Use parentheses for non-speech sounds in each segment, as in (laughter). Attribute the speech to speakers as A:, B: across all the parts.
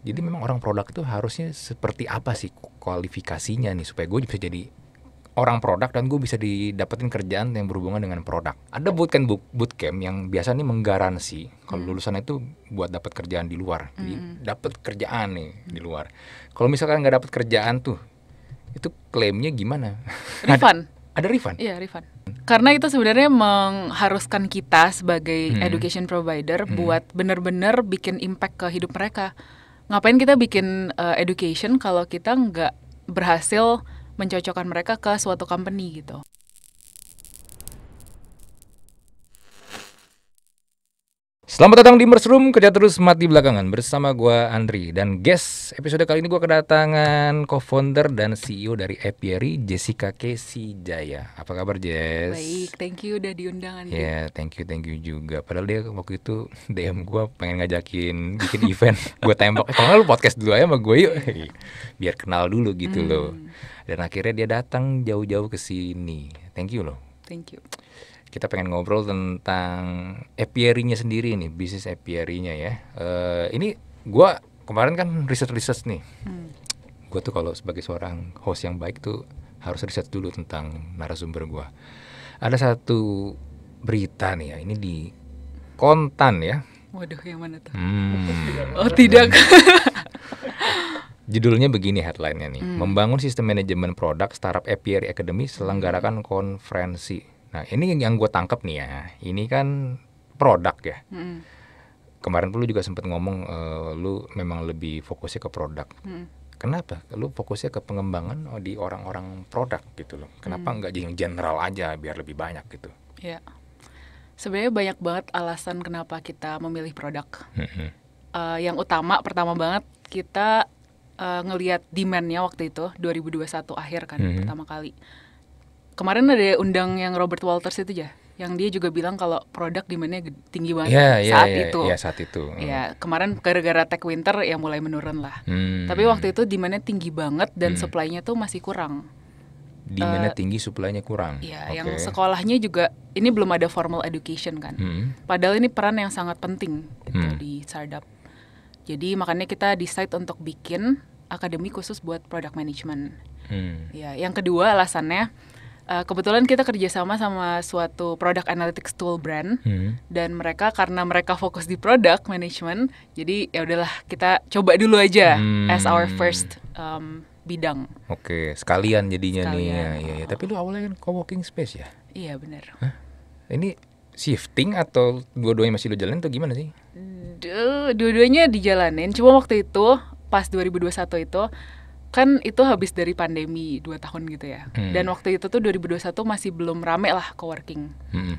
A: Jadi memang orang produk itu harusnya seperti apa sih kualifikasinya nih supaya gue bisa jadi orang produk dan gue bisa didapetin kerjaan yang berhubungan dengan produk. Ada iya. bootcamp bootcamp yang biasa nih menggaransi kalau hmm. lulusan itu buat dapat kerjaan di luar. Jadi hmm, hmm. dapat kerjaan nih di luar. Kalau misalkan nggak dapat kerjaan tuh itu klaimnya gimana? (laughs) Refund. ada refund. Iya,
B: refund. Karena itu sebenarnya mengharuskan kita sebagai hmm. education provider hmm. buat benar-benar bikin impact ke hidup mereka ngapain kita bikin uh, education kalau kita nggak berhasil mencocokkan mereka ke suatu company gitu.
A: Selamat datang di Room, kerja terus mati belakangan bersama gua Andri dan guest episode kali ini gua kedatangan co-founder dan CEO dari Apiary Jessica Casey Jaya. Apa kabar Jess? Baik,
B: thank you udah diundang Andri. Ya,
A: thank you thank you juga. Padahal dia waktu itu DM gua pengen ngajakin bikin event, (laughs) gua tembak, eh, "Kalau lu podcast dulu aja sama gue yuk." Biar kenal dulu gitu hmm. loh. Dan akhirnya dia datang jauh-jauh ke sini. Thank you loh. Thank you kita pengen ngobrol tentang apiary-nya sendiri nih, bisnis apiary-nya ya. Uh, ini gue kemarin kan riset-riset nih. Hmm. Gue tuh kalau sebagai seorang host yang baik tuh harus riset dulu tentang narasumber gue. Ada satu berita nih ya, ini di Kontan ya. Waduh, yang mana tuh? Hmm. Oh tidak. (laughs) Judulnya begini headline-nya nih. Hmm. Membangun sistem manajemen produk startup apiary academy selenggarakan konferensi Nah ini yang gue tangkap nih ya, ini kan produk ya. Hmm. Kemarin lu juga sempat ngomong uh, lu memang lebih fokusnya ke produk. Hmm. Kenapa? Lu fokusnya ke pengembangan oh, di orang-orang produk gitu loh. Kenapa hmm. nggak yang general aja biar lebih banyak gitu?
B: Ya, sebenarnya banyak banget alasan kenapa kita memilih produk. Hmm. Uh, yang utama pertama banget kita uh, ngelihat demandnya waktu itu 2021 akhir kan hmm. pertama kali kemarin ada undang yang Robert Walters itu ya yang dia juga bilang kalau produk demandnya tinggi banget yeah, iya, saat yeah, itu. yeah, saat itu. Mm. Ya kemarin gara-gara tech winter ya mulai menurun lah. Mm. Tapi waktu itu demandnya tinggi banget dan mm. supply-nya tuh masih kurang. Demandnya uh,
A: tinggi, supply-nya kurang. Iya, okay. yang
B: sekolahnya juga ini belum ada formal education kan. Hmm. Padahal ini peran yang sangat penting gitu, hmm. di startup. Jadi makanya kita decide untuk bikin akademi khusus buat product management. Hmm. Ya, yang kedua alasannya Eh, kebetulan kita kerjasama sama suatu product analytics tool brand hmm. dan mereka karena mereka fokus di product management jadi ya udahlah kita coba dulu aja
A: hmm. as our first
B: um, bidang.
A: Oke sekalian jadinya iya, sekalian. nih ya, ya, ya. Tapi lu awalnya kan co-working space ya? Iya benar. Ini shifting atau dua-duanya masih lu jalanin atau gimana sih?
B: Dua-duanya dijalanin. Cuma waktu itu pas 2021 itu kan itu habis dari pandemi dua tahun gitu ya. Hmm. Dan waktu itu tuh 2021 masih belum rame lah coworking. Hmm.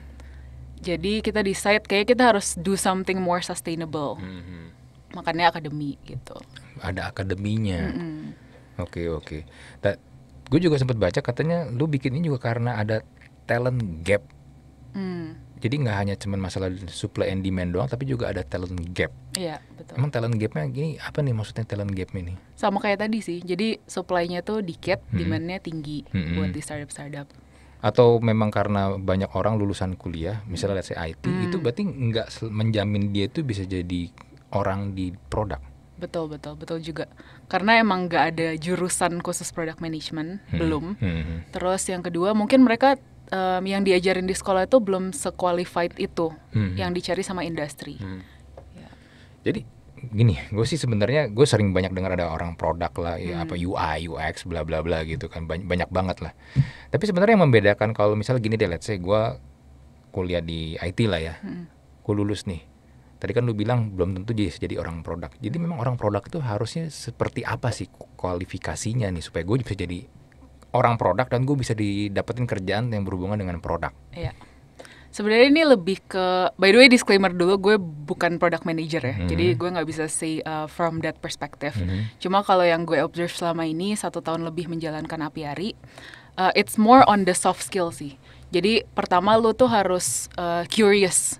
B: Jadi kita decide kayak kita harus do something more sustainable. Hmm. Makanya akademi gitu.
A: Ada akademinya. Hmm. Oke oke. okay. gue juga sempat baca katanya lu bikin ini juga karena ada talent gap. Hmm jadi nggak hanya cuman masalah supply and demand doang tapi juga ada talent gap iya betul emang talent gapnya gini apa nih maksudnya talent gap ini
B: sama kayak tadi sih jadi supply-nya tuh dikit hmm. demandnya tinggi hmm. buat di startup startup
A: atau memang karena banyak orang lulusan kuliah misalnya let's say IT hmm. itu berarti nggak menjamin dia itu bisa jadi orang di produk
B: betul betul betul juga karena emang nggak ada jurusan khusus product management
A: hmm. belum hmm. hmm.
B: terus yang kedua mungkin mereka um, yang diajarin di sekolah itu belum sequalified itu hmm. yang dicari sama industri.
A: Hmm. Ya. Jadi gini, gue sih sebenarnya gue sering banyak dengar ada orang produk lah, hmm. ya apa hmm. UI, UX, bla bla bla gitu kan banyak, banyak banget lah. Tapi sebenarnya yang membedakan kalau misal gini deh, let's say gue kuliah di IT lah ya, hmm. gue lulus nih. Tadi kan lu bilang belum tentu jadi, jadi orang produk. Jadi hmm. memang orang produk itu harusnya seperti apa sih kualifikasinya nih supaya gue bisa jadi orang produk dan gue bisa didapetin kerjaan yang berhubungan dengan produk.
B: Iya. Sebenarnya ini lebih ke by the way disclaimer dulu gue bukan product manager ya. Mm -hmm. Jadi mhm. gue nggak bisa say uh, from that perspective. Mm -hmm. Cuma kalau yang gue observe selama ini satu tahun lebih menjalankan apiari, uh, it's more on the soft skill sih. Jadi pertama lu tuh harus uh, curious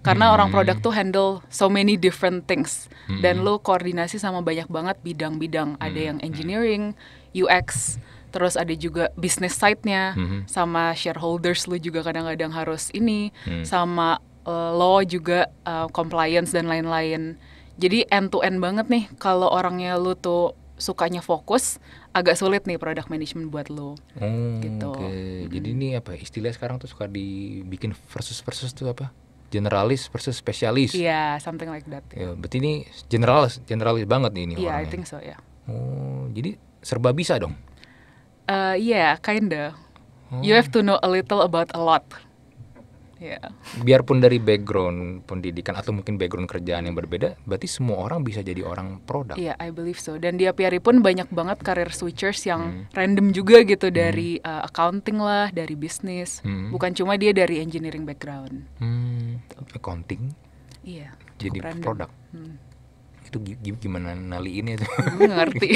A: karena hmm. orang produk
B: tuh handle so many different things hmm. dan mhm. lu koordinasi sama banyak banget bidang-bidang hmm. ada mhm. yang engineering, UX, terus ada juga bisnis side-nya hmm. sama shareholders lu juga kadang-kadang harus ini hmm. sama uh, law juga uh, compliance dan lain-lain. Jadi end to end banget nih kalau orangnya lu tuh sukanya fokus agak sulit nih product management buat lo
A: hmm, gitu. Oh, okay. Hmm. Jadi ini apa ya, istilah sekarang tuh suka dibikin versus versus tuh apa? Generalis versus spesialis. Iya,
B: yeah, something like that.
A: Ya, yeah, berarti ini generalis, generalis banget nih ini yeah, orangnya. Iya, I think so ya. Yeah. Oh, jadi serba bisa dong.
B: Uh, yeah, kinda. Hmm. You have to know a little about a lot. Yeah.
A: Biarpun dari background pendidikan atau mungkin background kerjaan yang berbeda, berarti semua orang bisa jadi orang produk. Iya,
B: yeah, I believe so. Dan di Apiari pun banyak banget career switchers yang hmm. random juga gitu hmm. dari uh, accounting lah, dari bisnis. Hmm. Bukan cuma dia dari engineering background.
A: Hmm. Accounting. Iya. Yeah, jadi produk. Hmm itu gimana naliinnya (laughs) tuh gue ngerti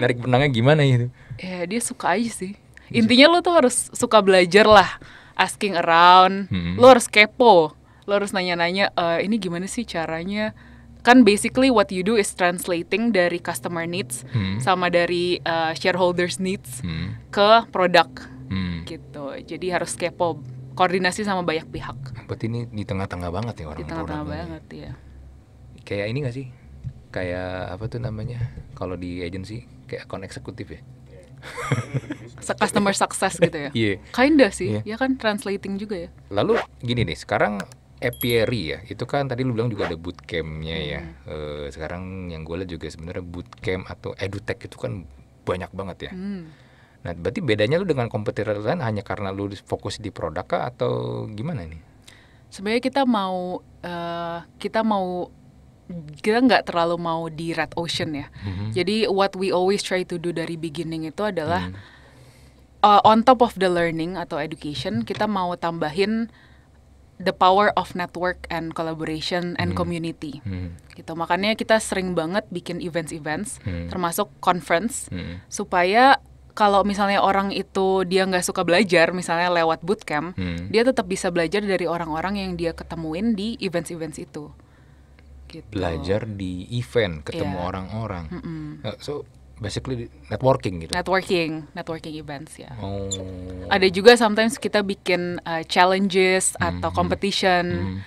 A: narik benangnya gimana itu
B: ya dia suka aja sih intinya lo tuh harus suka belajar lah asking around hmm. lo harus kepo lo harus nanya-nanya e, ini gimana sih caranya kan basically what you do is translating dari customer needs hmm. sama dari uh, shareholders needs hmm. ke produk hmm. gitu jadi harus kepo koordinasi sama banyak pihak
A: berarti ini di tengah-tengah banget ya orang di tengah-tengah
B: banget ya
A: kayak ini gak sih kayak apa tuh namanya kalau di agency kayak account eksekutif ya (laughs) customer success gitu ya yeah. kinda sih
B: yeah. ya kan translating juga ya
A: lalu gini nih sekarang apiary ya itu kan tadi lu bilang juga ada bootcampnya ya hmm. uh, sekarang yang gue lihat juga sebenarnya bootcamp atau edutech itu kan banyak banget ya hmm. nah berarti bedanya lu dengan kompetitor lain hanya karena lu fokus di produk kah atau gimana nih
B: sebenarnya kita mau uh, kita mau kita nggak terlalu mau di red ocean ya.
C: Mm-hmm. Jadi
B: what we always try to do dari beginning itu adalah mm. uh, on top of the learning atau education kita mau tambahin the power of network and collaboration and mm. community. Mm. Gitu makanya kita sering banget bikin events-events
C: mm. termasuk
B: conference mm. supaya kalau misalnya orang itu dia nggak suka belajar, misalnya lewat bootcamp, hmm. dia tetap bisa belajar dari orang-orang yang dia ketemuin di events-events itu gitu.
A: belajar di event ketemu iya. orang-orang yeah. mm -mm. so basically networking gitu
B: networking networking events ya oh. ada juga sometimes kita bikin uh, challenges mm-hmm. atau competition mm-hmm.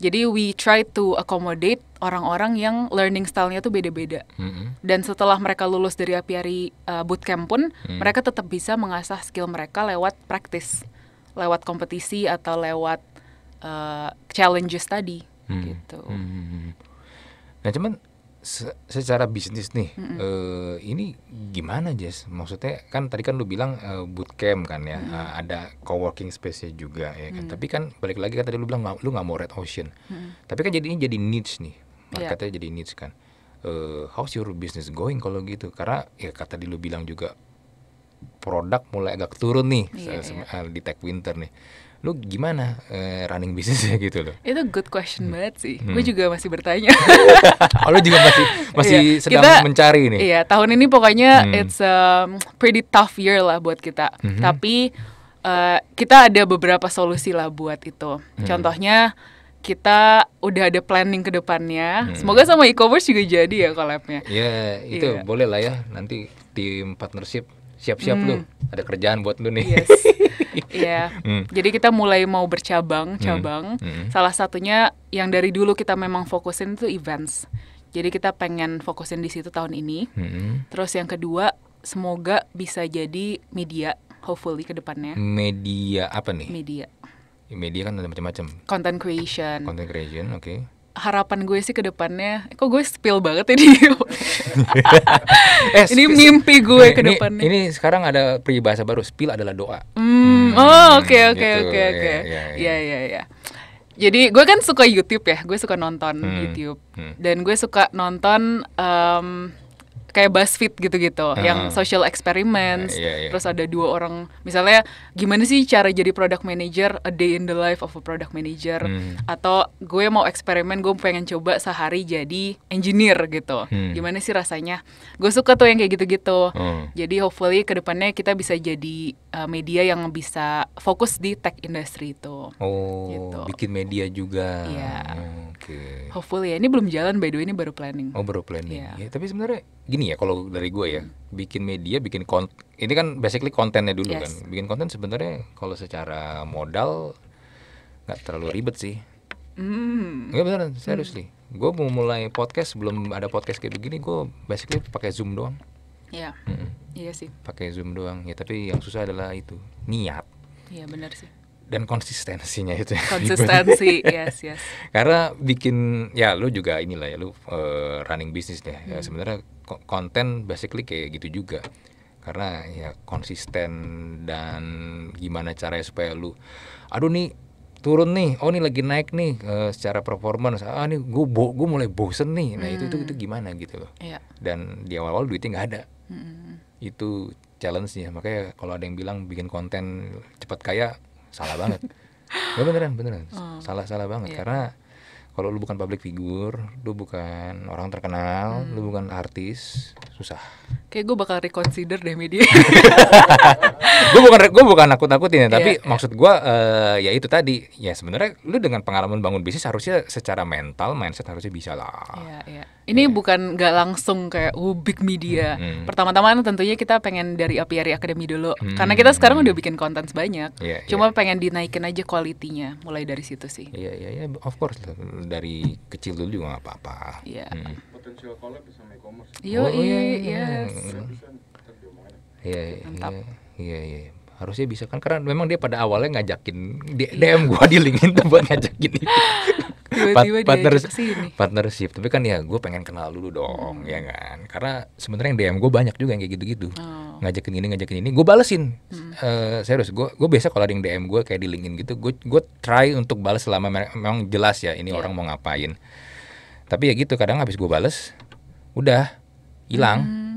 B: jadi we try to accommodate orang-orang yang learning stylenya tuh beda-beda mm-hmm. dan setelah mereka lulus dari apiari uh, bootcamp pun mm-hmm. mereka tetap bisa mengasah skill mereka lewat praktis lewat kompetisi atau lewat uh, challenges tadi
A: hmm. gitu. Hmm. Nah cuman se secara bisnis nih mm -hmm. uh, ini gimana Jess? Maksudnya kan tadi kan lu bilang uh, bootcamp kan ya mm -hmm. uh, ada coworking space-nya juga ya kan. Mm -hmm. Tapi kan balik lagi kan tadi lu bilang lu nggak mau red ocean. Mm -hmm. Tapi kan jadinya jadi niche nih. Marketnya yeah. jadi niche kan. Uh, how's your business going kalau gitu? Karena ya kata tadi lu bilang juga produk mulai agak turun nih yeah, iya, iya. yeah. di tech winter nih lu gimana uh, running bisnisnya (laughs) gitu loh
B: itu good question hmm. banget sih hmm. gue juga masih bertanya (laughs) oh lu juga masih
A: (laughs) masih yeah. sedang kita, mencari nih iya
B: tahun ini pokoknya hmm. it's a um, pretty tough year lah buat kita hmm. tapi uh, kita ada beberapa solusi lah buat itu hmm. contohnya kita udah ada planning ke depannya. Hmm. Semoga sama e-commerce juga
A: jadi ya collabnya. Iya, yeah, itu yeah. boleh lah ya nanti tim partnership siap-siap hmm. lu ada kerjaan buat lu nih. Yes. (laughs)
B: Iya. yeah. Mm. Jadi kita mulai mau bercabang-cabang. Hmm. Mm. Mm. Salah satunya yang dari dulu kita memang fokusin itu events. Jadi kita pengen fokusin di situ tahun ini. Mm. Terus yang kedua, semoga bisa jadi media hopefully ke depannya.
A: Media apa nih? Media. Media kan ada macam-macam. Content
B: creation.
A: Content creation, oke
B: harapan gue sih ke depannya kok gue spill banget ini (laughs)
A: eh, ini mimpi gue ke depannya ini, ini sekarang ada peribahasa baru spill adalah doa
B: hmm. hmm oh oke oke gitu. oke ya, oke ya ya ya iya, iya, iya. jadi gue kan suka YouTube ya gue suka nonton hmm. YouTube hmm. dan gue suka nonton um, kayak BuzzFeed gitu-gitu, uh yang social experiments. yeah, yeah, yeah. Terus ada dua orang, misalnya gimana sih cara jadi product manager, a day in the life of a product manager, hmm. atau gue mau eksperimen, gue pengen coba sehari jadi engineer gitu. Hmm. Gimana sih rasanya? Gue suka tuh yang kayak gitu-gitu. Hmm. Jadi hopefully kedepannya kita bisa jadi uh, media yang bisa fokus di tech industry itu.
A: Oh, gitu. bikin media juga. Iya. Oke. Okay.
B: Hopefully ya. Ini belum jalan by the way ini baru planning.
A: Oh, baru planning. Yeah. Ya, tapi sebenarnya gini ya kalau dari gue ya, bikin media, bikin konten ini kan basically kontennya dulu yes. kan. Bikin konten sebenarnya kalau secara modal nggak terlalu ribet sih.
B: Hmm.
A: Gak beneran, serius Hmm. Gue mau mulai podcast sebelum ada podcast kayak begini, gue basically pakai Zoom doang.
B: Iya. Mm Iya sih.
A: Pakai Zoom doang ya, tapi yang susah adalah itu niat. Iya benar sih. Dan konsistensinya itu. (laughs) Konsistensi, yes yes. (laughs) Karena bikin ya lu juga inilah ya lu uh, running bisnis deh. Ya, hmm. Ya, sebenarnya konten basically kayak gitu juga. Karena ya konsisten dan gimana caranya supaya lu aduh nih turun nih, oh ini lagi naik nih uh, secara performance, ah ini gue bo gue mulai bosen nih, nah hmm. itu, itu itu hmm. gimana gitu loh. ya. Dan di awal-awal duitnya nggak ada, hmm. itu challenge-nya. Makanya kalau ada yang bilang bikin konten cepat kaya, salah banget. (laughs) ya beneran beneran, oh. salah salah banget yeah. karena kalau lu bukan public figure, lu bukan orang terkenal, hmm. lu bukan artis, susah.
B: Kayak gue bakal reconsider deh media.
A: (laughs) gue bukan gue bukan nakut-nakutin ya, iya, tapi yeah. maksud gue uh, ya itu tadi. Ya sebenarnya lu dengan pengalaman bangun bisnis harusnya secara mental mindset harusnya bisa lah. yeah,
B: Yeah. Ini yeah. bukan nggak langsung kayak oh big media. Mm hmm. Pertama-tama tentunya kita pengen dari Apiari Academy dulu.
A: Hmm, Karena kita sekarang
B: udah bikin konten sebanyak. Yeah, Cuma yeah. pengen dinaikin aja kualitinya.
A: Mulai dari situ sih. Iya, yeah, iya, yeah, yeah. of course dari kecil dulu juga nggak apa-apa. Iya. Yeah. Hmm
B: potensial collab sama e-commerce. Yo, oh,
A: iya, iya. Iya, iya. Iya iya, iya, iya, iya. Harusnya bisa kan karena memang dia pada awalnya ngajakin DM gua di LinkedIn tuh buat ngajakin itu. Tiba-tiba Pat partnership tapi kan ya gue pengen kenal dulu dong hmm. ya kan karena sebenarnya yang DM gue banyak juga yang kayak gitu-gitu oh. ngajakin ini ngajakin ini gue balesin hmm. uh, serius gue gue biasa kalau ada yang DM gue kayak di LinkedIn gitu gue gue try untuk balas selama memang jelas ya ini yeah. orang mau ngapain tapi ya gitu kadang habis gue bales udah hilang hmm.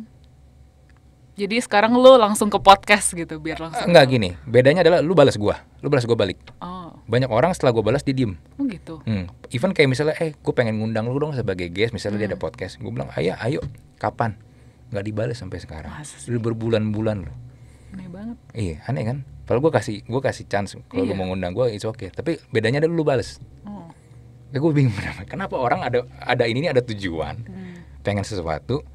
B: jadi sekarang lo langsung ke podcast gitu biar langsung nggak
A: gini bedanya adalah lo balas gue lo balas gue balik oh. banyak orang setelah gue balas dia diem oh gitu hmm. even kayak misalnya eh gue pengen ngundang lo dong sebagai guest misalnya hmm. dia ada podcast gue bilang ayo ayo kapan Gak dibales sampai sekarang udah berbulan-bulan lo. aneh banget iya aneh kan Padahal gue kasih gue kasih chance kalau iya. lu mau ngundang gue itu oke okay. tapi bedanya adalah lo balas. Ya, gue bingung kenapa orang ada ada ini ada tujuan hmm. pengen sesuatu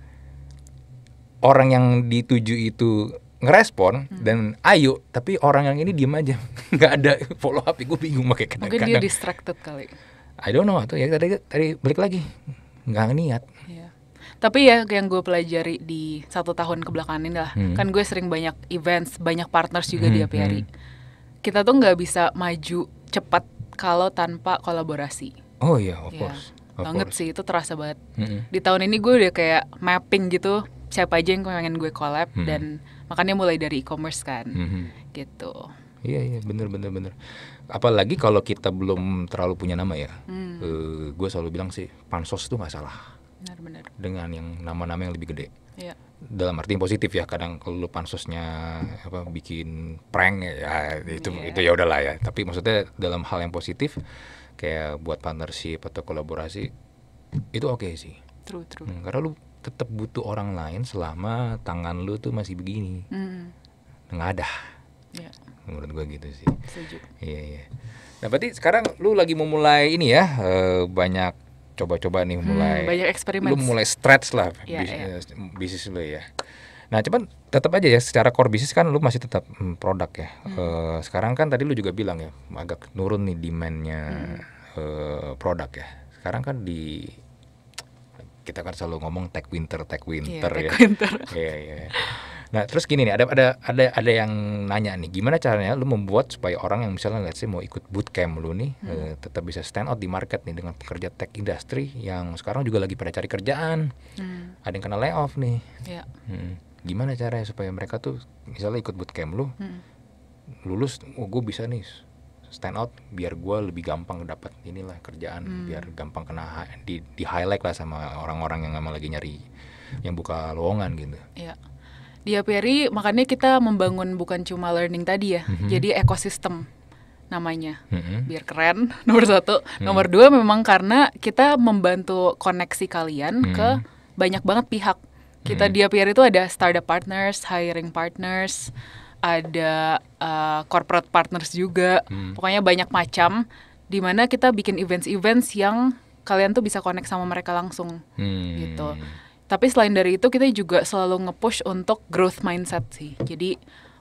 A: orang yang dituju itu ngerespon hmm. dan ayo tapi orang yang ini diem aja (laughs) nggak ada follow up ya, gue bingung pakai kenapa mungkin dia
B: distracted kali
A: I don't know atau ya tadi tadi balik lagi nggak niat iya.
B: Tapi ya yang gue pelajari di satu tahun kebelakangan ini lah, hmm. kan gue sering banyak events, banyak partners juga hmm, di APRI. Hmm. Kita tuh nggak bisa maju cepat kalau tanpa kolaborasi. Oh iya, of iya. course. Yeah. Of banget course. sih itu terasa banget. Mm -hmm. Di tahun ini gue udah kayak mapping gitu siapa aja yang pengen gue collab mm -hmm. dan makanya mulai dari e-commerce kan. Mm -hmm. Gitu.
A: Iya iya bener bener bener. Apalagi kalau kita belum terlalu punya nama ya. Mm. Uh, gue selalu bilang sih pansos itu nggak salah. Benar benar. Dengan yang nama-nama yang lebih gede. Iya. Dalam arti yang positif ya. Kadang kalau lu pansosnya apa bikin prank ya itu yeah. itu iya. ya udahlah ya. Tapi maksudnya dalam hal yang positif kayak buat partnership atau kolaborasi itu oke okay sih true true hmm, karena lu tetap butuh orang lain selama tangan lu tuh masih begini mm. nggak ada yeah. menurut gua gitu sih setuju iya yeah, iya yeah. nah berarti sekarang lu lagi mau mulai ini ya uh, banyak coba-coba nih hmm, mulai hmm, banyak
B: eksperimen lu mulai
A: stretch lah yeah, bis yeah. Iya. bisnis lu ya Nah, cuman tetap aja ya secara core bisnis kan lu masih tetap hmm, produk ya. Hmm. E, sekarang kan tadi lu juga bilang ya agak nurun nih demandnya hmm. e, produk ya. Sekarang kan di kita kan selalu ngomong tech winter, tech iya, winter yeah, ya. Tech winter. (laughs) Iya, iya, iya. Nah, terus gini nih, ada ada ada ada yang nanya nih, gimana caranya lu membuat supaya orang yang misalnya let's sih mau ikut bootcamp lu nih hmm. eh, tetap bisa stand out di market nih dengan pekerja tech industry yang sekarang juga lagi pada cari kerjaan. Hmm. Ada yang kena layoff nih. Yeah. Hmm gimana caranya supaya mereka tuh misalnya ikut bootcamp lu hmm. lulus oh gue bisa nih stand out biar gue lebih gampang dapat inilah kerjaan hmm. biar gampang kena di di highlight lah sama orang-orang yang emang lagi nyari yang buka lowongan gitu.
B: ya Di peri makanya kita membangun bukan cuma learning tadi ya, -hmm. jadi ekosistem namanya -hmm. biar keren (laughs) nomor satu, -hmm. nomor dua memang karena kita membantu koneksi kalian -hmm. ke mm-hmm. banyak banget pihak kita hmm. di APR itu ada startup partners, hiring partners, ada uh, corporate partners juga. Hmm. Pokoknya banyak macam di mana kita bikin events-events yang kalian tuh bisa connect sama mereka langsung hmm. gitu. Tapi selain dari itu kita juga selalu nge-push untuk growth mindset sih. Jadi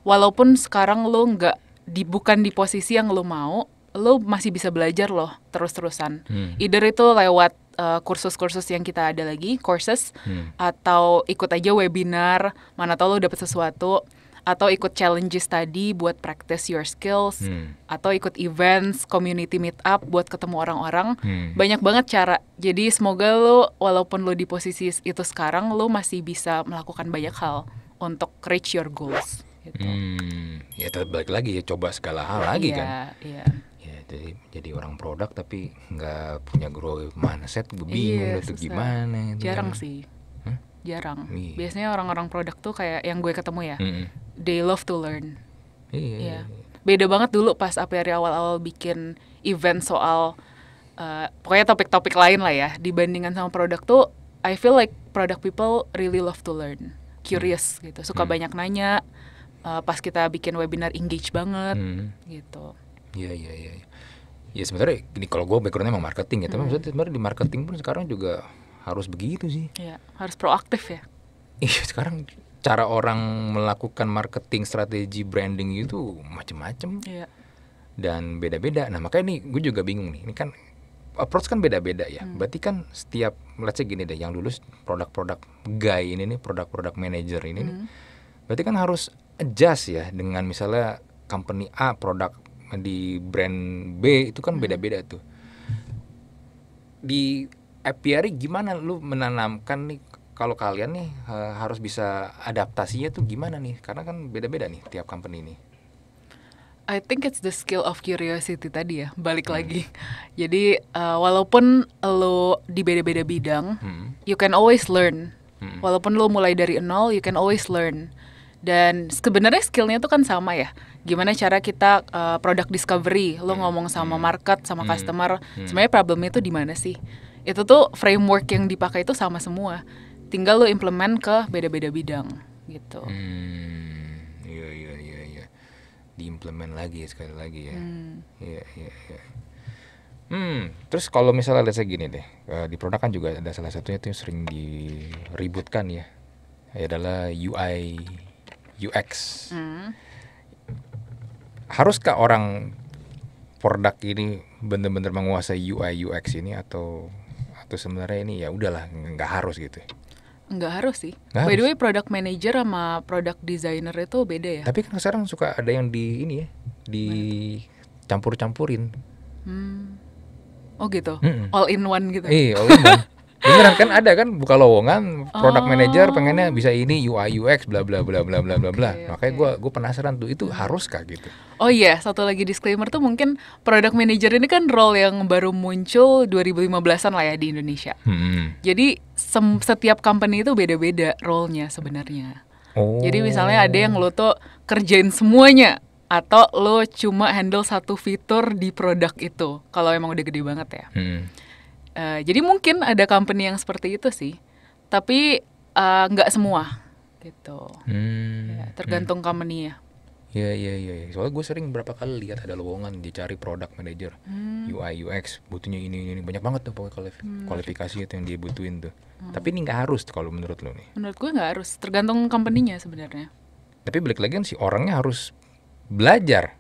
B: walaupun sekarang lo nggak di bukan di posisi yang lo mau, lo masih bisa belajar loh terus-terusan. Hmm. Either itu lewat kursus eh, kursus-kursus yang kita ada lagi, courses hmm. atau ikut aja webinar, mana tau lo dapet sesuatu atau ikut challenges tadi buat practice your skills hmm. atau ikut events community meet up buat ketemu orang-orang hmm. banyak banget cara jadi semoga lo walaupun lo di posisi itu sekarang lo masih bisa melakukan banyak hal untuk reach your goals
A: gitu. Hmm, ya balik lagi ya coba segala hal lagi yeah, kan. Iya. Ya jadi jadi orang produk tapi nggak punya grow mindset gue iya, bingung yeah, itu gimana. Itu Jarang kan. sih.
B: Huh? Jarang. Yeah. Biasanya orang-orang produk tuh kayak yang gue ketemu ya, mm -hmm. they love to learn.
C: Iya. yeah. Iya. Iya.
B: Beda banget dulu pas Apri ya, awal-awal bikin event soal Uh, pokoknya topik-topik lain lah ya dibandingkan sama produk tuh I feel like product people really love to learn curious hmm. gitu suka hmm. banyak nanya uh, pas kita bikin webinar engage banget hmm. gitu.
A: Iya iya iya. iya. Ya sebenarnya ini kalau gue backgroundnya emang marketing ya, hmm. tapi maksudnya sebenarnya di marketing pun sekarang juga harus begitu sih.
B: Iya, harus proaktif ya. Iya
A: sekarang cara orang melakukan marketing strategi branding itu macam-macam. Iya. Dan beda-beda. Nah makanya ini gue juga bingung nih. Ini kan approach kan beda-beda ya. Hmm. Berarti kan setiap let's gini deh, yang lulus produk-produk guy ini nih, produk-produk manager ini hmm. nih. Berarti kan harus adjust ya dengan misalnya company A produk di brand B itu kan hmm. beda-beda tuh. Di apiary gimana lu menanamkan nih kalau kalian nih e, harus bisa adaptasinya tuh gimana nih? Karena kan beda-beda nih tiap company ini.
B: I think it's the skill of curiosity tadi ya, balik hmm. lagi. Jadi uh, walaupun lo di beda-beda bidang, hmm. you can always learn. Hmm. Walaupun lo mulai dari nol, you can always learn dan sebenarnya skillnya tuh kan sama ya gimana cara kita uh, product discovery lo hmm. ngomong sama hmm. market sama hmm. customer hmm. sebenarnya problemnya itu di mana sih itu tuh framework yang dipakai itu sama semua tinggal lo implement ke beda-beda bidang gitu
A: hmm. iya iya iya iya diimplement lagi sekali lagi ya hmm. iya iya, iya. Hmm, terus kalau misalnya lihat segini gini deh, eh, di produk kan juga ada salah satunya itu yang sering diributkan ya, adalah UI UX. Hmm. Haruskah orang produk ini benar-benar menguasai UI UX ini atau atau sebenarnya ini ya udahlah nggak harus gitu? Ya?
B: Nggak harus sih. Nggak By the way, product manager sama product designer itu beda ya.
A: Tapi kan sekarang suka ada yang di ini ya, di campur campurin
B: Hmm. Oh gitu. Mm All in one gitu. Iya, all in one. (laughs) beneran kan ada kan
A: buka lowongan product oh. manager pengennya bisa ini UI UX bla bla bla bla bla bla bla okay, makanya gue okay. gue penasaran tuh itu harus kah gitu
B: oh iya yeah. satu lagi disclaimer tuh mungkin product manager ini kan role yang baru muncul 2015an lah ya di Indonesia hmm. jadi setiap company itu beda beda role nya sebenarnya
C: oh. jadi misalnya
B: ada yang lo tuh kerjain semuanya atau lo cuma handle satu fitur di produk itu kalau emang udah gede banget ya hmm. Uh, jadi mungkin ada company yang seperti itu sih, tapi eh, nggak uh, semua gitu. Hmm. Ya, hmm. tergantung hmm. company ya.
A: Iya iya iya. iya. Soalnya gue sering berapa kali lihat ada lowongan dicari product manager hmm. UI UX butuhnya ini ini, ini. banyak banget tuh pokoknya kualif hmm. kualifikasi itu yang dia butuhin tuh. Hmm. Tapi ini nggak harus tuh kalau menurut lo nih.
B: Menurut gue nggak harus. Tergantung company-nya sebenarnya.
A: Tapi balik lagi kan si orangnya harus belajar.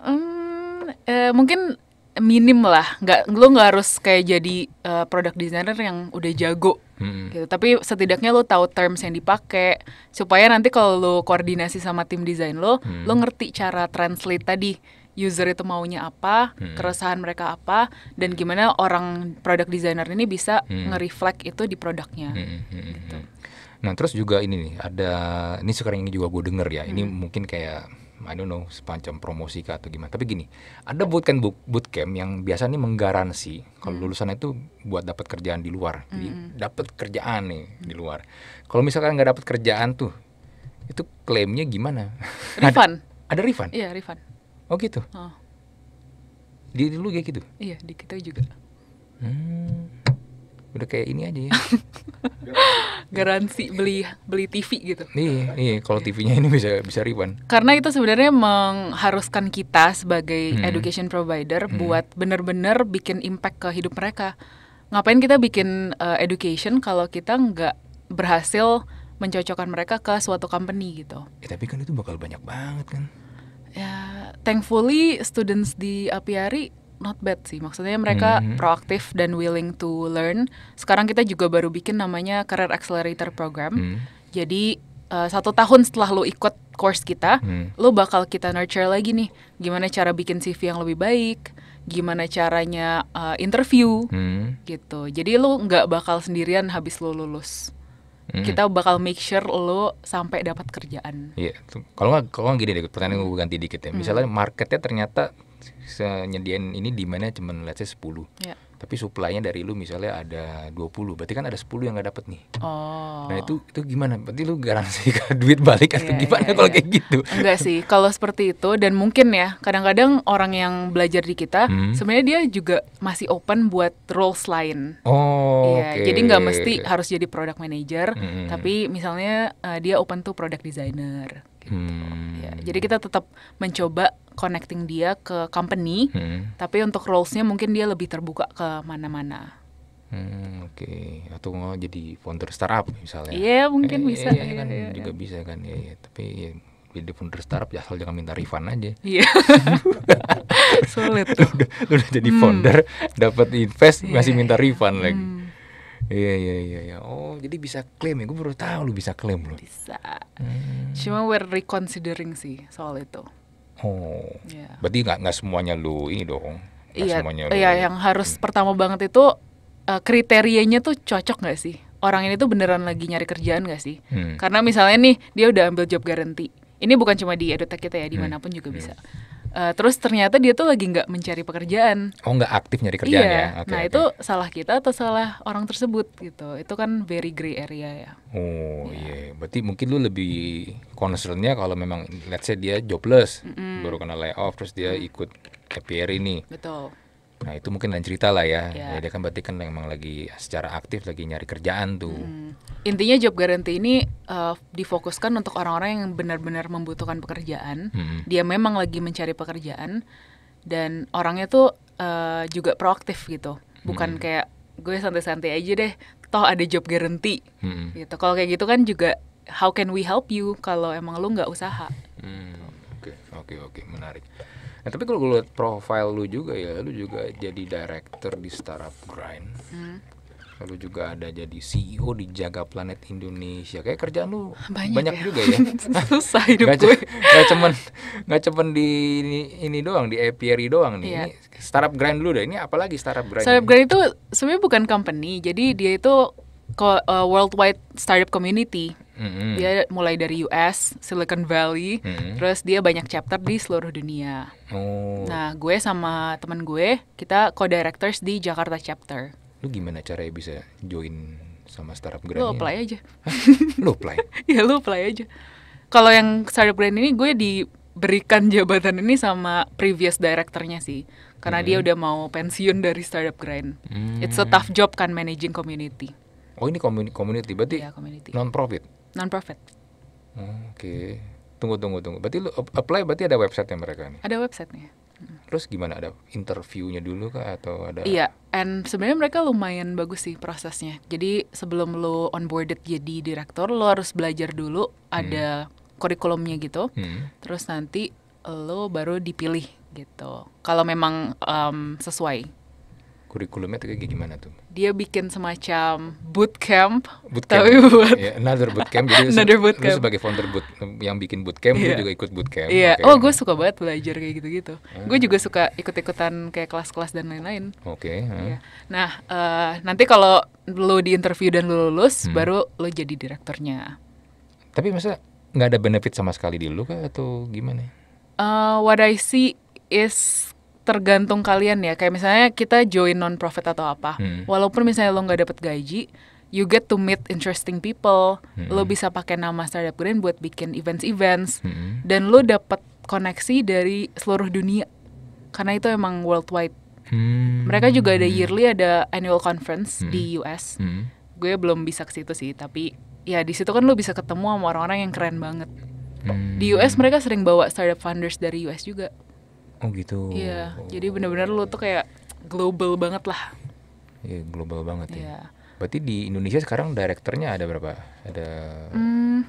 A: Hmm,
B: eh, mungkin minim lah nggak lo nggak harus kayak jadi uh, product designer yang udah jago hmm. gitu tapi setidaknya lo tahu terms yang dipakai supaya nanti kalau lo koordinasi sama tim desain lo hmm. lo ngerti cara translate tadi user itu maunya apa hmm. keresahan mereka apa dan gimana orang product designer ini bisa hmm. nge-reflect itu di produknya
A: hmm. Hmm. gitu nah terus juga ini nih ada ini sekarang ini juga gue denger ya hmm. ini mm. mungkin kayak I don't know sepanjang promosi kah atau gimana. Tapi gini, ada bootcamp bootcamp yang biasa nih menggaransi kalau hmm. lulusan itu buat dapat kerjaan di luar. Jadi hmm. dapat kerjaan nih di luar. Kalau misalkan nggak dapat kerjaan tuh, itu klaimnya gimana? (laughs) Refund. ada, ada refund? Iya refund. Oh gitu. Oh. Di dulu kayak gitu.
B: Iya di kita juga.
A: Hmm udah kayak ini aja ya
B: (laughs) garansi beli
A: beli TV gitu iya iya kalau iya. TV-nya ini bisa bisa ribuan
B: karena itu sebenarnya mengharuskan kita sebagai hmm. education provider hmm. buat benar-benar bikin impact ke hidup mereka ngapain kita bikin uh, education kalau kita nggak berhasil mencocokkan mereka ke suatu company gitu
A: ya, tapi kan itu bakal banyak banget kan
B: ya thankfully students di Apiari not bad sih maksudnya mereka -hmm. proaktif dan willing to learn sekarang kita juga baru bikin namanya career accelerator program mm. jadi uh, satu tahun setelah lo ikut course kita mm. lo bakal kita nurture lagi nih gimana cara bikin cv yang lebih baik gimana caranya uh, interview hmm. gitu jadi lo nggak bakal sendirian habis lo lulus
A: hmm. kita bakal
B: make sure lo sampai dapat kerjaan
A: iya yeah. kalau nggak kalau gini deh pertanyaan gue ganti dikit ya hmm. misalnya hmm. marketnya ternyata nyediain ini dimana cuman let's say 10 yeah. tapi supply-nya dari lu misalnya ada 20 berarti kan ada 10 yang nggak dapet nih oh. nah itu itu gimana berarti lu garansi (laughs) duit balik yeah, atau iya, iya, gimana yeah, kalau yeah. kayak gitu enggak sih
B: kalau seperti itu dan mungkin ya kadang-kadang orang yang belajar di kita hmm. sebenarnya dia juga masih open buat roles lain
A: oh Iya. okay. jadi nggak mesti harus
B: jadi product manager hmm. tapi misalnya uh, dia open tuh product designer Gitu. Hmm. Ya, jadi kita tetap mencoba connecting dia ke company, hmm. tapi untuk roles-nya mungkin dia lebih terbuka ke mana-mana.
A: Hmm, Oke, okay. atau mau jadi founder startup misalnya? Iya yeah, mungkin eh, bisa. Iya, iya, kan iya, juga iya. bisa kan, iya, iya. tapi ya, jadi founder startup ya asal jangan minta refund aja. Iya. (laughs) Sulit tuh. Udah, udah jadi hmm. founder, hmm. dapat invest iya. masih minta refund lagi. Hmm Iya iya iya iya. Oh, jadi bisa klaim ya. Gue baru tahu lu bisa klaim lu. Bisa. Hmm.
B: Cuma we're reconsidering sih soal itu.
A: Oh. Yeah. Berarti nggak nggak semuanya lu ini dong. iya. Semuanya lu. Iya,
B: yang harus hmm. pertama banget itu uh, kriterianya tuh cocok nggak sih? Orang ini tuh beneran lagi nyari kerjaan gak sih? Hmm. Karena misalnya nih dia udah ambil job garanti. Ini bukan cuma di edutech kita ya, dimanapun hmm. juga bisa. Hmm. Uh, terus ternyata dia tuh lagi nggak mencari pekerjaan.
A: Oh nggak aktif nyari kerjaan iya. ya? Okay, nah okay. itu
B: salah kita atau salah orang tersebut gitu. Itu kan very gray area
A: ya. Oh iya. Yeah. Yeah. Berarti mungkin lu lebih concernnya kalau memang let's say dia jobless, mm -hmm. baru kena layoff terus dia mm. ikut FPR ini. Betul. Nah itu mungkin lain cerita lah ya. Yeah. ya dia kan berarti kan memang lagi secara aktif lagi nyari kerjaan tuh. Hmm.
B: Intinya job guarantee ini uh, difokuskan untuk orang-orang yang benar-benar membutuhkan pekerjaan.
D: Hmm.
C: Dia
B: memang lagi mencari pekerjaan dan orangnya tuh uh, juga proaktif gitu. Bukan hmm. kayak gue santai-santai aja deh. Toh ada job guarantee hmm. gitu. Kalau kayak gitu kan juga how can we help you kalau emang lu nggak usaha. Hmm,
A: oke oke oke menarik. Nah, tapi kalau gue liat profile lu juga ya, lu juga jadi director di startup grind. Hmm. Lalu juga ada jadi CEO di Jaga Planet Indonesia. Kayak kerjaan lu banyak, banyak ya. juga ya. (laughs) Susah hidup gak gue. Gak cuman gak cuman di ini, ini doang, di apiary doang nih. Yeah. startup grind dulu deh. Ini apalagi startup grind? Startup
B: grind itu sebenarnya bukan company. Jadi dia itu uh, worldwide startup community hmm Dia mulai dari US, Silicon Valley, mm-hmm. terus dia banyak chapter di seluruh dunia.
A: Oh. Nah,
B: gue sama temen gue, kita co-directors di Jakarta chapter.
A: Lu gimana caranya bisa join sama startup grand? Lu apply aja. Lu apply?
B: (laughs) ya lu apply aja. Kalau yang startup grand ini gue diberikan jabatan ini sama previous directornya sih karena hmm. dia mm-hmm. udah mau pensiun dari startup grind. Hmm. It's a mm. tough job kan managing community.
A: Oh ini community, berarti ya, community. non profit non profit. Oke. Okay. Tunggu tunggu tunggu. Berarti lu apply berarti ada website websitenya mereka nih?
B: Ada websitenya.
A: Hmm. Terus gimana ada interviewnya dulu kah atau ada? Iya,
B: and sebenarnya mereka lumayan bagus sih prosesnya. Jadi sebelum lo onboarded jadi direktur, lo harus belajar dulu hmm. ada kurikulumnya gitu. Hmm. Terus nanti lo baru dipilih gitu. Kalau memang um, sesuai
A: kurikulumnya tuh kayak gimana tuh?
B: Dia bikin semacam bootcamp, bootcamp. tapi buat yeah, another bootcamp. Jadi another bootcamp. Lu
A: sebagai founder boot yang bikin bootcamp, yeah. lu iya. juga ikut bootcamp. Iya. Yeah. Okay. Oh, gue
B: suka banget belajar kayak gitu-gitu. Hmm. Ah. Gue juga suka ikut-ikutan kayak kelas-kelas dan lain-lain.
A: Oke. Okay. Hmm. Yeah. Iya.
B: Nah, uh, nanti kalau lo di interview dan lo lulus, hmm. baru lo jadi direkturnya.
A: Tapi masa nggak ada benefit sama sekali di lu kah atau gimana?
B: Uh, what I see is tergantung kalian ya kayak misalnya kita join non profit atau apa hmm. walaupun misalnya lo nggak dapet gaji you get to meet interesting people hmm. lo bisa pakai nama startup green buat bikin events events hmm. dan lo dapet koneksi dari seluruh dunia karena itu emang worldwide hmm. mereka juga ada yearly ada annual conference hmm. di US hmm. gue belum bisa ke situ sih tapi ya di situ kan lo bisa ketemu sama orang-orang yang keren banget hmm. di US mereka sering bawa startup founders dari US juga
A: Oh gitu. Iya,
B: oh. jadi benar-benar lu tuh kayak global banget lah.
A: Iya, global banget ya. Iya. Berarti di Indonesia sekarang direkturnya ada berapa? Ada
B: hmm,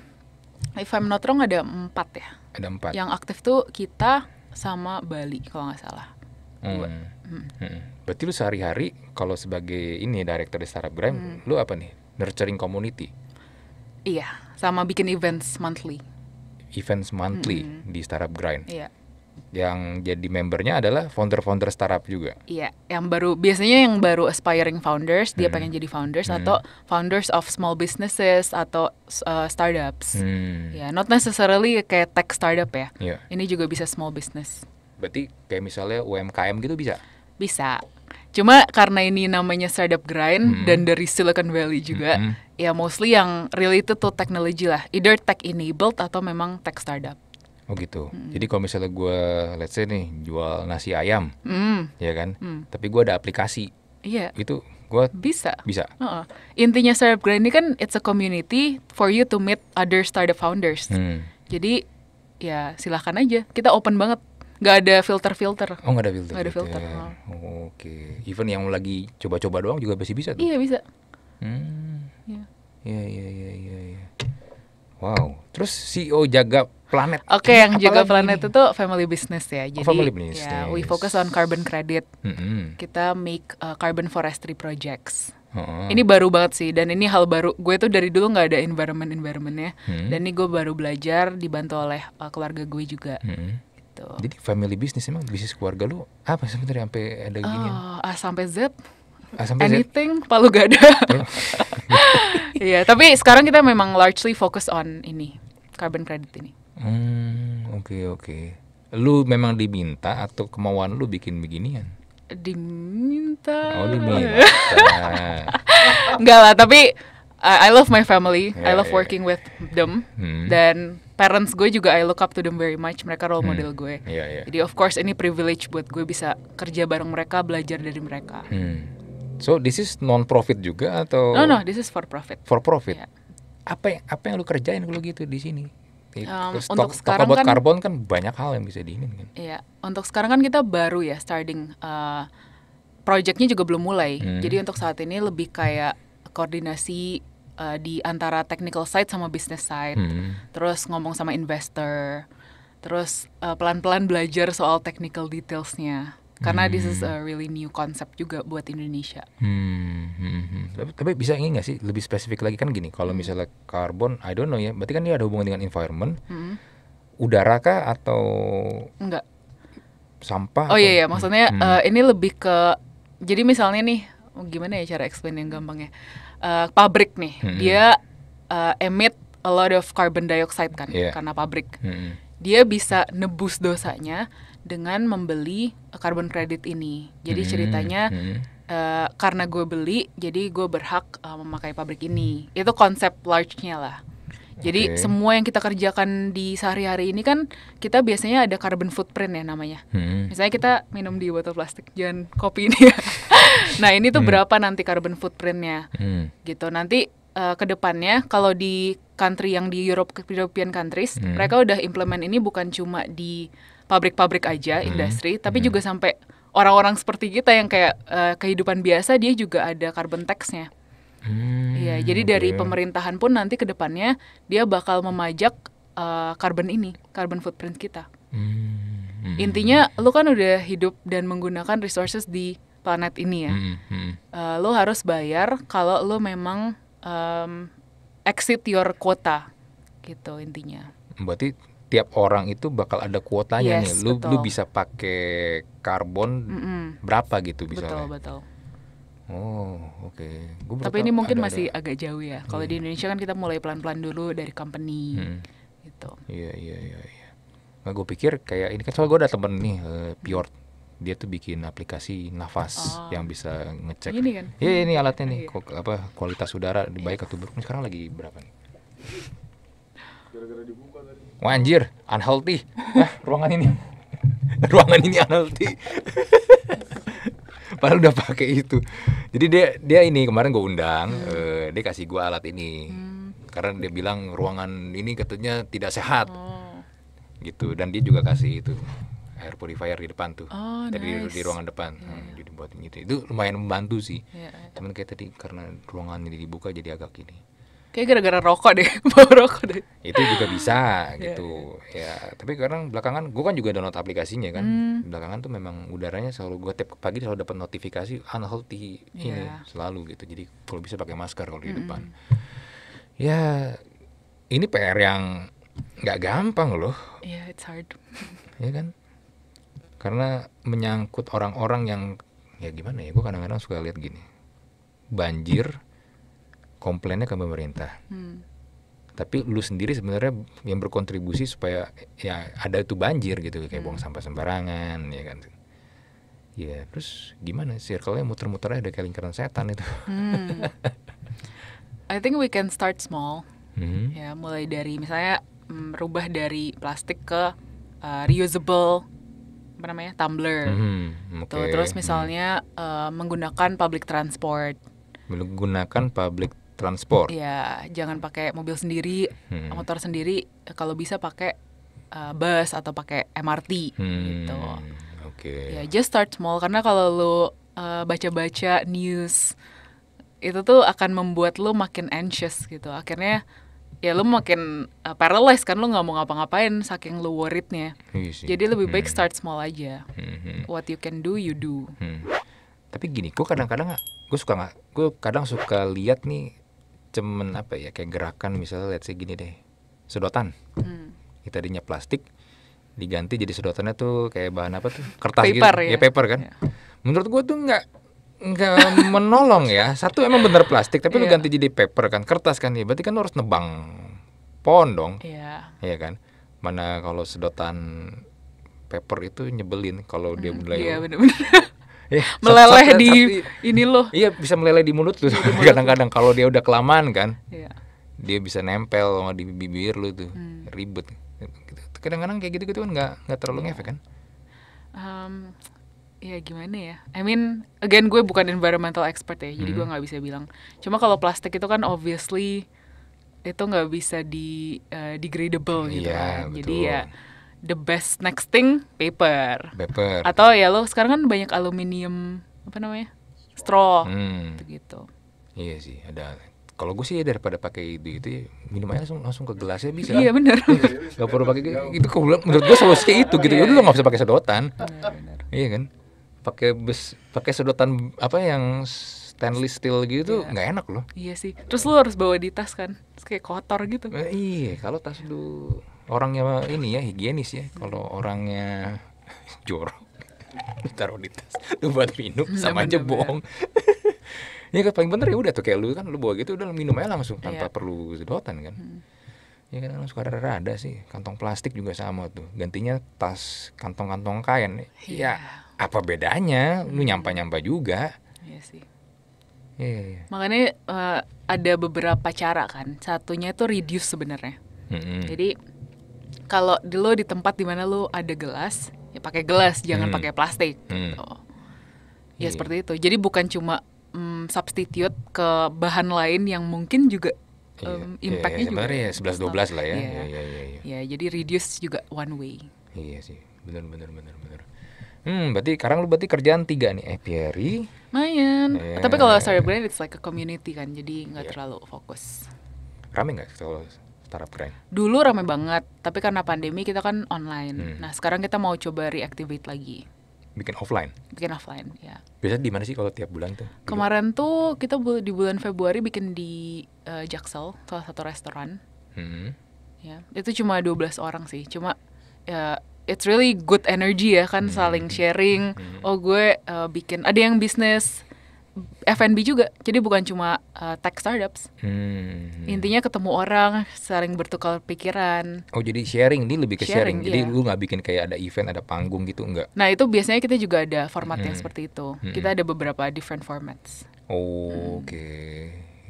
B: If I'm not wrong ada empat ya.
A: Ada empat. Yang aktif
B: tuh kita sama Bali kalau nggak salah.
A: Hmm. Hmm. Hmm. Berarti lu sehari-hari kalau sebagai ini ya, director di startup Grime, hmm. lu apa nih? Nurturing community.
B: Iya, sama bikin events monthly.
A: Events monthly hmm. di startup Grind. Iya yang jadi membernya adalah founder-founder startup juga.
B: Iya, yang baru biasanya yang baru aspiring founders, hmm. dia pengen jadi founders hmm. atau founders of small businesses atau uh, startups. Hmm. Ya, not necessarily kayak tech startup ya. Yeah. Ini juga bisa small business.
A: Berarti kayak misalnya UMKM gitu bisa?
B: Bisa. Cuma karena ini namanya startup grind hmm. dan dari Silicon
A: Valley juga, hmm.
B: ya mostly yang related to technology lah, either tech enabled atau memang tech startup.
A: Oh gitu. Hmm. Jadi kalau misalnya gue, let's say nih jual nasi ayam, hmm. ya kan. Hmm. Tapi gue ada aplikasi. Iya. Yeah. Itu gue bisa. Bisa.
B: Uh -uh. Intinya startup grind ini kan it's a community for you to meet other startup founders. Hmm. Jadi ya silahkan aja. Kita open banget. Gak ada filter-filter. Oh
A: gak ada filter. Gak ada gitu ya? filter. filter. Oh. Oke. Okay. Even yang lagi coba-coba doang juga pasti bisa tuh.
B: Iya bisa. Hmm.
A: Iya. iya. Iya iya iya iya. Wow. Terus CEO jaga planet. Oke, okay, yang
B: juga planet ini? itu family business ya. Jadi oh, family business. Ya, we focus on carbon credit. Mm -hmm. Kita make uh, carbon forestry projects. Oh. Ini baru banget sih dan ini hal baru. Gue tuh dari dulu nggak ada environment environmentnya hmm. dan ini gue baru belajar dibantu oleh uh, keluarga gue juga.
A: Hmm. Gitu. Jadi family business emang bisnis keluarga lu apa sebenarnya sampai ada oh, ah, gini?
B: sampai Z. A sampai Anything Z. palu gak ada. (laughs) Iya, tapi sekarang kita memang largely focus on ini carbon credit ini.
A: Hmm, oke okay, oke. Okay. Lu memang diminta atau kemauan lu bikin beginian?
B: Diminta. Oh, diminta.
A: (laughs)
B: Enggak lah, tapi uh, I love my family. Yeah, I love yeah. working with them. Hmm. Dan parents gue juga I look up to them very much. Mereka role hmm. model gue. Yeah, yeah. Jadi of course ini privilege buat gue bisa kerja bareng mereka, belajar dari mereka.
A: Hmm. So this is non profit juga atau? No no, this is for profit. For profit. Yeah. Apa yang apa yang lu kerjain kalau gitu di sini? Um, Terus untuk sekarang kan, karbon kan banyak hal yang bisa diinin kan.
B: Iya, untuk sekarang kan kita baru ya starting uh, projectnya juga belum mulai. Hmm. Jadi untuk saat ini lebih kayak koordinasi uh, di antara technical side sama business side. Hmm. Terus ngomong sama investor. Terus eh, pelan-pelan uh, pelan -pelan belajar soal technical detailsnya karena hmm. this is hmm. a really new concept juga
A: buat Indonesia. Hmm, hmm, hmm, hmm. Tapi, tapi bisa ini nggak sih lebih spesifik lagi kan gini, kalau hmm. misalnya karbon, I don't know ya, berarti kan ini ada hubungan dengan environment, hmm. udara kah atau enggak sampah? Oh iya, iya, maksudnya hmm. uh,
B: ini lebih ke, jadi misalnya nih, oh, gimana ya cara explain yang gampangnya, uh, eh, pabrik nih, hmm. dia uh, emit a lot of carbon dioxide kan, yeah. karena pabrik, hmm. dia bisa nebus dosanya dengan membeli carbon eh, credit ini. Jadi hmm, ceritanya hmm. Uh, karena gue beli, jadi gue berhak uh, memakai pabrik ini. Itu konsep large-nya lah. Jadi okay. semua yang kita kerjakan di sehari-hari ini kan kita biasanya ada carbon footprint ya namanya. Hmm. Misalnya kita minum di botol plastik, jangan kopi ini. Ya. (laughs) nah ini tuh hmm. berapa nanti carbon footprintnya? Hmm. Gitu nanti uh, kedepannya kalau di country yang di Europe European countries, hmm. mereka udah implement ini bukan cuma di pabrik-pabrik aja hmm. industri tapi hmm. juga sampai orang-orang seperti kita yang kayak uh, kehidupan biasa dia juga ada carbon taxnya hmm, Iya, hmm, jadi okay. dari pemerintahan pun nanti ke depannya dia bakal memajak uh, carbon ini, carbon footprint kita. Hmm, hmm. Intinya lu kan udah hidup dan menggunakan resources di planet ini ya. Hmm, hmm. Uh, lu harus bayar kalau lu memang um, exit your quota gitu intinya.
A: Berarti tiap orang itu bakal ada kuotanya yes, nih. Lu betul. lu bisa pakai karbon mm -mm. berapa gitu misalnya. Betul, betul. Oh, oke. Okay. Tapi ini mungkin ada, masih
B: agak jauh ya. Kalau hmm. di Indonesia kan kita mulai pelan-pelan dulu dari company hmm.
A: gitu. Iya, iya, iya, iya. Nah, gue pikir kayak ini kan soal gue ada temen nih, uh, eh, hmm. Pior. Dia tuh bikin aplikasi nafas oh. yang bisa ngecek. Ini kan? Iya, ini alatnya nih. Oh, iya. apa kualitas udara iya. baik atau buruk. Sekarang lagi berapa nih? Gara-gara dibuka Wah unhealthy. Nah, ruangan ini. (laughs) ruangan ini unhealthy. (laughs) Padahal udah pakai itu. Jadi dia dia ini kemarin gue undang, hmm. uh, dia kasih gue alat ini. Hmm. Karena dia bilang ruangan ini katanya tidak sehat. Oh. Gitu dan dia juga kasih itu air purifier di depan tuh. Oh, Tadi nice. di, ruangan depan. Yeah. Hmm, jadi iya. buat gitu. Itu lumayan membantu sih. Yeah. Iya. Cuman kayak tadi karena ruangan ini dibuka jadi agak gini kayak gara-gara rokok deh (laughs) bawa rokok deh itu juga bisa (laughs) iya. gitu yeah. ya tapi sekarang belakangan gue kan juga download aplikasinya kan mm. belakangan tuh memang udaranya selalu gue tiap pagi selalu dapat notifikasi unhealthy yeah. ini iya. selalu gitu jadi kalau bisa pakai masker kalau di mm depan ya ini PR yang nggak gampang loh
B: ya yeah, it's hard
A: (laughs) ya kan karena menyangkut orang-orang yang ya gimana ya gue kadang-kadang suka lihat gini banjir komplainnya ke pemerintah. Hmm. Tapi lu sendiri sebenarnya yang berkontribusi supaya ya ada itu banjir gitu kayak hmm. buang sampah sembarangan ya kan. Ya terus gimana sih kalau yang muter-muter ada kayak lingkaran setan itu. Hmm.
B: I think we can start small. Hmm. Ya mulai dari misalnya merubah mm, dari plastik ke uh, reusable apa namanya tumbler.
A: Hmm, gitu. okay. terus hmm.
B: misalnya hmm. uh, menggunakan public transport.
A: Menggunakan public transport.
B: Iya, jangan pakai mobil sendiri, hmm. motor sendiri. Kalau bisa pakai uh, bus atau pakai MRT
C: hmm. gitu. Oke. Okay. Ya,
B: just start small karena kalau lo baca eh, baca-baca news itu tuh akan membuat lo makin anxious gitu. Akhirnya ya lo makin uh, paralyzed kan lo nggak mau ngapa-ngapain saking lo worriednya.
A: Iya Jadi lebih baik hmm. start
B: small aja. Hmm. What you can do, you do.
A: Hmm. Tapi gini, gue kadang-kadang gue suka nggak, gue kadang suka lihat nih cuman apa ya kayak gerakan misalnya lihat sih gini deh sedotan hmm. itu tadinya plastik diganti jadi sedotannya tuh kayak bahan apa tuh kertas gitu. paper, gitu ya, ya paper kan ya. menurut gua tuh nggak nggak (laughs) menolong ya satu emang bener plastik tapi yeah. lu iya. ganti jadi paper kan kertas kan ya berarti kan lu harus nebang pohon dong yeah. ya iya kan mana kalau sedotan paper itu nyebelin kalau dia hmm. mulai yeah, bener (laughs) ya, meleleh di ini loh iya bisa meleleh di mulut tuh (laughs) kadang-kadang kalau dia udah kelamaan kan iya. dia bisa nempel sama di bibir lu tuh hmm. ribet kadang-kadang kayak gitu-gitu kan nggak nggak terlalu yeah. ngefek kan
B: um, ya gimana ya I mean again gue bukan environmental expert ya hmm. jadi gue hmm. nggak bisa bilang cuma kalau plastik itu kan obviously itu nggak bisa di uh, degradable gitu yeah, kan betul. jadi ya the best next thing
A: paper. Paper. Atau
B: ya lo sekarang kan banyak aluminium apa namanya
A: straw hmm. gitu, Iya sih ada. Kalau gue sih ya daripada pakai itu itu ya, minum aja langsung langsung ke gelasnya bisa. Iya benar. Iya, gak perlu pakai itu kalau menurut gue solusi itu gitu. ya lo nggak usah pakai sedotan. Iya Iya kan. Pakai bes pakai sedotan apa yang stainless steel gitu iya. nggak yeah. enak loh.
B: Iya sih. Terus lu harus bawa di tas kan? Terus kayak kotor gitu. Eh,
A: iya, kalau tas lu orangnya ini ya higienis ya kalau orangnya (laughs) jorok taruh di tas lu buat minum sama aja ya. bohong ini (laughs) kan ya, paling bener ya udah tuh kayak lu kan lu bawa gitu udah minum aja langsung tanpa yeah. perlu sedotan kan hmm. ya kan langsung ada rada sih kantong plastik juga sama tuh gantinya tas kantong-kantong kain yeah. ya apa bedanya lu hmm. nyampa-nyampa juga iya yeah, sih Yeah. Iya,
B: iya. Makanya uh, ada beberapa cara kan. Satunya itu reduce sebenarnya. Mm -hmm. Jadi kalau di lo di tempat dimana lo ada gelas ya pakai gelas jangan hmm. pakai plastik
C: gitu. hmm. gitu. ya yeah. Iya. seperti
B: itu jadi bukan cuma um, substitute ke bahan lain yang mungkin juga um, iya, mm, yeah. impactnya yeah, juga ya,
A: ya sebelas dua belas lah ya. Iya. yeah, yeah, yeah.
B: ya jadi reduce juga one way
A: iya sih benar benar benar benar Hmm, berarti sekarang lo berarti kerjaan tiga nih, apiary. Eh, Mayan. Yeah. Tapi kalau Sorry
B: brand it's like a community kan, jadi nggak yeah. terlalu fokus.
A: Rame nggak kalau startup keren.
B: Dulu rame banget, tapi karena pandemi kita kan online. Hmm. Nah sekarang kita mau coba reactivate lagi.
A: Bikin offline? Bikin
B: offline, ya.
A: Biasanya di mana sih kalau tiap bulan tuh? Gitu.
B: Kemarin tuh kita di bulan Februari bikin di uh, Jaksel, salah satu restoran. Hmm. Ya, itu cuma 12 orang sih. Cuma ya it's really good energy ya kan hmm. saling sharing. Hmm. Oh gue uh, bikin ada yang bisnis F&B juga. Jadi bukan cuma uh, tech startups.
A: Hmm. Intinya
B: ketemu orang, sering bertukar pikiran.
A: Oh, jadi sharing ini lebih ke sharing. sharing. Jadi yeah. lu nggak bikin kayak ada event, ada panggung gitu enggak?
B: Nah, itu biasanya kita juga ada format hmm. yang seperti itu. Hmm. Kita ada beberapa different formats.
A: Oh, hmm. oke. Okay.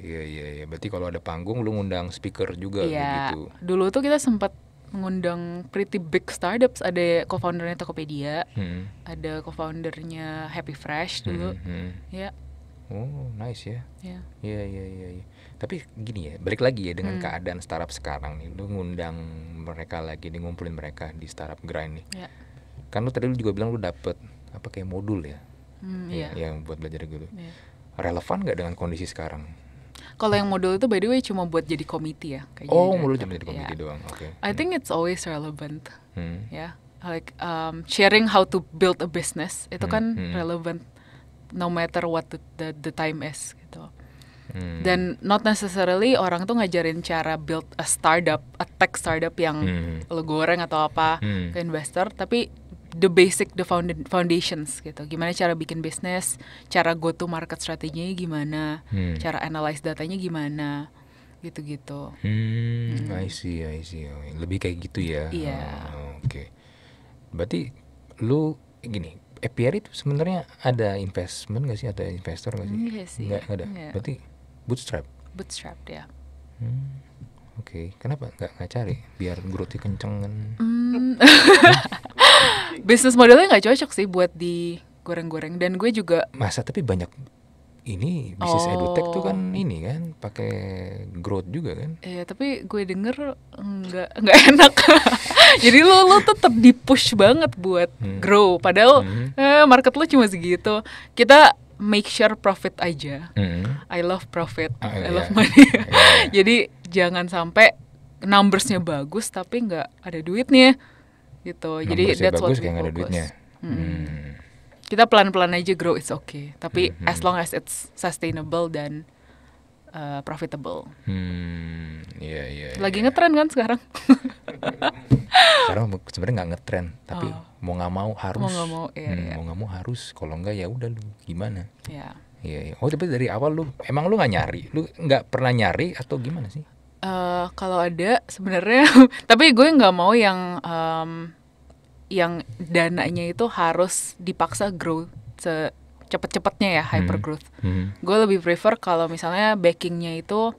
A: Iya, iya, iya. Berarti kalau ada panggung lu ngundang speaker juga yeah. Iya. gitu.
B: Dulu tuh kita sempat mengundang pretty big startups ada co-foundernya Tokopedia, hmm. ada co-foundernya Happy Fresh dulu, hmm, hmm. ya
A: Oh, nice ya. ya. Iya. Iya, iya, iya, Tapi gini ya, balik lagi ya dengan hmm. keadaan startup sekarang nih, lu ngundang mereka lagi, nih, ngumpulin mereka di startup grind nih. Ya. Kan lu tadi lu juga bilang lu dapet apa kayak modul ya? Hmm, iya, iya. Yang buat belajar gitu. Iya. Relevan gak dengan kondisi sekarang?
B: Kalau yang modul itu by the way cuma buat jadi komite ya, kayak Oh, gitu. modul cuma jadi komite yeah. doang. Oke. Okay. I hmm. think it's always relevant. Hmm. Ya. Yeah. Like um, sharing how to build a business itu hmm. kan hmm. relevant no matter what the, the, the time is gitu. Hmm. Dan not necessarily orang tuh ngajarin cara build a startup, a tech startup yang hmm. lo goreng atau apa hmm. ke investor, tapi the basic the foundations gitu. Gimana cara bikin bisnis, cara go to market strateginya gimana, hmm. cara analyze datanya gimana, gitu-gitu.
A: Hmm, hmm. I see, I see. Lebih kayak gitu ya. Iya. Yeah. Oh, Oke. Okay. Berarti lu gini, apiary itu sebenarnya ada investment nggak sih atau investor nggak sih Iya sih nggak ada Yeah. berarti bootstrap bootstrap ya hmm, oke okay. kenapa nggak nggak cari biar growthnya kenceng kan
B: Mm. bisnis (laughs) modelnya nggak cocok sih buat di goreng-goreng dan gue juga
A: masa tapi banyak ini bisnis oh. edutech tuh kan oh. ini kan pakai growth juga kan?
B: Iya, tapi gue denger nggak nggak enak. (laughs) Jadi lo lo tetap di push banget buat hmm. grow, padahal hmm. eh, market lo cuma segitu. Kita make sure profit aja. Hmm. I love profit, Uh, I love iya. love money. (laughs) Iya, iya. (laughs) Jadi jangan sampai numbersnya bagus tapi nggak ada duitnya gitu. Numbers Jadi that's bagus what we focus. ada Hmm. Hmm kita pelan-pelan aja grow it's okay tapi mm -hmm. as long as it's sustainable dan uh, profitable. Hmm,
A: iya, iya, iya. Lagi yeah. ngetren kan sekarang?
B: (laughs)
A: sekarang sebenarnya nggak ngetren, tapi oh. mau nggak mau harus. Mau nggak mau, iya, hmm, iya. Mau mau harus. Kalau nggak ya udah lu gimana? Iya. Yeah. Iya. oh tapi dari awal lu emang lu nggak nyari, lu nggak pernah nyari atau gimana sih?
B: Uh, kalau ada sebenarnya, (laughs) tapi gue nggak mau yang um, yang dananya itu harus dipaksa grow cepet-cepetnya ya hyper Hmm. Hmm. Gue lebih prefer kalau misalnya backingnya itu